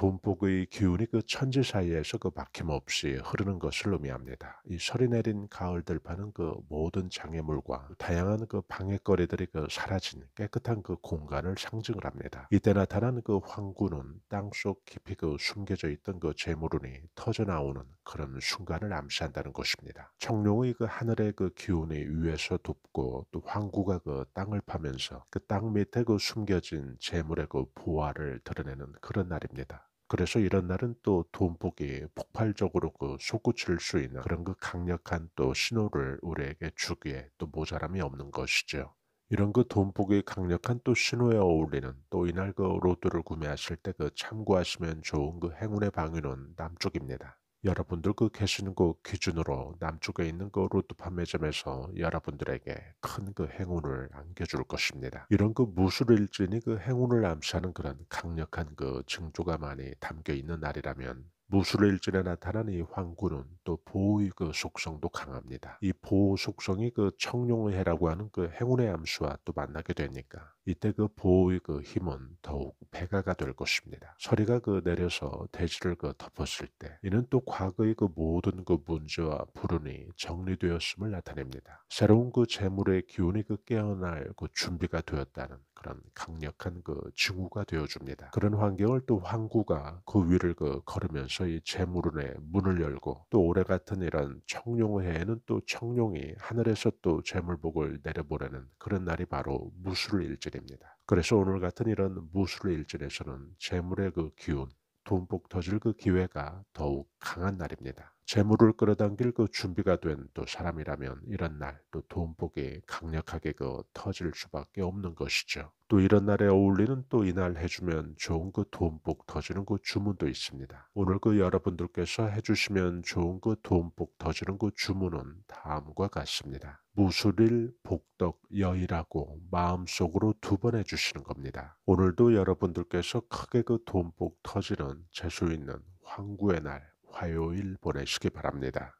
돈복의 기운이 그 천지 사이에서 그 막힘없이 흐르는 것을 의미합니다. 이설리 내린 가을 들판은 그 모든 장애물과 다양한 그 방해거리들이 그 사라진 깨끗한 그 공간을 상징을 합니다. 이때 나타난 그 황구는 땅 속 깊이 그 숨겨져 있던 그 재물운이 터져 나오는 그런 순간을 암시한다는 것입니다. 청룡의 그 하늘의 그 기운이 위에서 돕고 또 황구가 그 땅을 파면서 그 땅 밑에 그 숨겨진 재물의 그 보화를 드러내는 그런 날입니다. 그래서 이런 날은 또 돈복이 폭발적으로 그 솟구칠 수 있는 그런 그 강력한 또 신호를 우리에게 주기에 또 모자람이 없는 것이죠. 이런 그 돈복의 강력한 또 신호에 어울리는 또 이날 그 로또를 구매하실 때 그 참고하시면 좋은 그 행운의 방위는 남쪽입니다. 여러분들 그 계시는 그 기준으로 남쪽에 있는 그 로드 판매점에서 여러분들에게 큰 그 행운을 안겨줄 것입니다. 이런 그 무술일진이 그 행운을 암시하는 그런 강력한 그 징조가 많이 담겨 있는 날이라면 무술의 일전에 나타난 이 황구는 또 보의 그 속성도 강합니다. 이 보호 속성이 그 청룡의 해라고 하는 그 행운의 암수와 또 만나게 되니까 이때 그 보의 그 힘은 더욱 배가가 될 것입니다. 서리가 그 내려서 대지를 그 덮었을 때 이는 또 과거의 그 모든 그 문제와 불운이 정리되었음을 나타냅니다. 새로운 그 재물의 기운이 그 깨어날 그 준비가 되었다는 그런 강력한 그 증후가 되어줍니다. 그런 환경을 또 황구가 그 위를 그 걸으면서 이 재물운의 문을 열고 또 올해 같은 이런 청룡해에는 또 청룡이 하늘에서 또 재물복을 내려보내는 그런 날이 바로 무술일절입니다. 그래서 오늘 같은 이런 무술일절에서는 재물의 그 기운, 돈복 터질 그 기회가 더욱 강한 날입니다. 재물을 끌어당길 그 준비가 된 또 사람이라면 이런 날 또 돈복이 강력하게 그 터질 수밖에 없는 것이죠. 또 이런 날에 어울리는 또 이날 해주면 좋은 그 돈복 터지는 그 주문도 있습니다. 오늘 그 여러분들께서 해주시면 좋은 그 돈복 터지는 그 주문은 다음과 같습니다. 무술일 복덕 여의라고 마음속으로 두 번 해주시는 겁니다. 오늘도 여러분들께서 크게 그 돈복 터지는 재수 있는 황구의 날 화요일 보내시기 바랍니다.